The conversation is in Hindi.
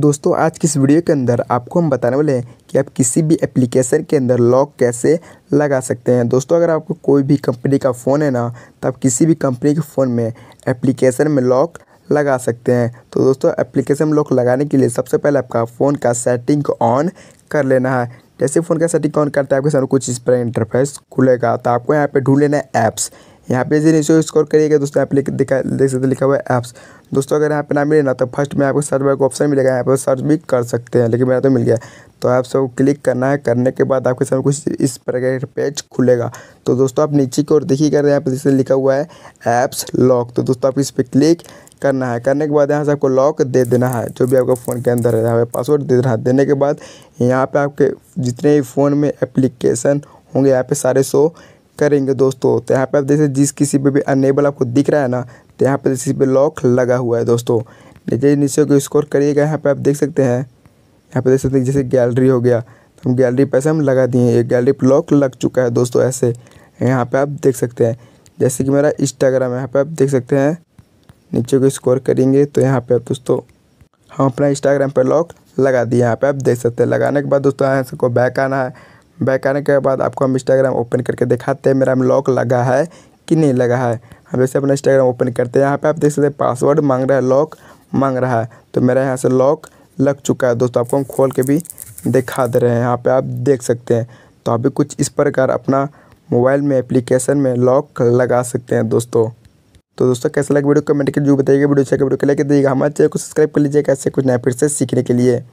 दोस्तों आज की इस वीडियो के अंदर आपको हम बताने वाले हैं कि आप किसी भी एप्लीकेशन के अंदर लॉक कैसे लगा सकते हैं दोस्तों अगर आपको कोई भी कंपनी का फ़ोन है ना तो आप किसी भी कंपनी के फ़ोन में एप्लीकेशन में लॉक लगा सकते हैं तो दोस्तों एप्लीकेशन में लॉक लगाने के लिए सबसे पहले आपका फ़ोन का सेटिंग ऑन कर लेना है जैसे फ़ोन का सेटिंग ऑन करते हैं आपके सामने कुछ इस पर इंटरफेस खुलेगा तो आपको यहाँ पर ढूंढ लेना है ऐप्स यहाँ पे जी नीचे स्कोर करिएगा दोस्तों यहाँ पे दिखा देख सकते लिखा हुआ है ऐप्स दोस्तों अगर यहाँ पे ना मिले ना तो फर्स्ट में आपको सर्च बार का ऑप्शन मिलेगा यहाँ पर सर्च भी कर सकते हैं लेकिन मेरा तो मिल गया तो आप सब क्लिक करना है करने के बाद आपके सामने कुछ इस प्रकार पेज खुलेगा तो दोस्तों आप नीचे की ओर देखिएगा यहाँ पर जैसे लिखा हुआ है ऐप्स लॉक तो दोस्तों आप इस पर क्लिक करना है करने के बाद यहाँ से आपको लॉक दे देना है जो भी आपका फ़ोन के अंदर है यहाँ पर पासवर्ड दे देना है देने के बाद यहाँ पर आपके जितने भी फ़ोन में एप्लीकेशन होंगे यहाँ पे सारे शो करेंगे दोस्तों तो यहाँ पर आप जैसे जिस किसी पर भी अनेबल आपको दिख रहा है ना तो यहाँ पर किसी पर लॉक लगा हुआ है दोस्तों नीचे नीचे को स्कोर करिएगा यहाँ पे आप देख सकते हैं यहाँ पे देख सकते हैं जैसे गैलरी हो गया तो हम गैलरी पैसे हम लगा दिए ये गैलरी पर लॉक लग चुका है दोस्तों ऐसे यहाँ पे आप देख सकते हैं जैसे कि मेरा इंस्टाग्राम यहाँ पे आप देख सकते हैं नीचे को स्कोर करेंगे तो यहाँ पे आप दोस्तों हम अपना इंस्टाग्राम पर लॉक लगा दिए यहाँ पर आप देख सकते हैं लगाने के बाद दोस्तों यहाँ से को बैक आना है बैक आने के बाद आपको हम इंस्टाग्राम ओपन करके दिखाते हैं मेरा हम लॉक लगा है कि नहीं लगा है हम जैसे अपना इंस्टाग्राम ओपन करते हैं यहाँ पे आप देख सकते हैं पासवर्ड मांग रहा है लॉक मांग रहा है तो मेरा यहाँ से लॉक लग चुका है दोस्तों आपको हम खोल के भी दिखा दे रहे हैं यहाँ पे आप देख सकते हैं तो आप भी कुछ इस प्रकार अपना मोबाइल में एप्लीकेशन में लॉक लगा सकते हैं दोस्तों तो दोस्तों कैसा लगा वीडियो कमेंट के जो बताइएगा वीडियो अच्छा वीडियो को लेके दीजिएगा हमारे चैनल को सब्सक्राइब कर लीजिएगा ऐसे कुछ नए फिर से सीखने के लिए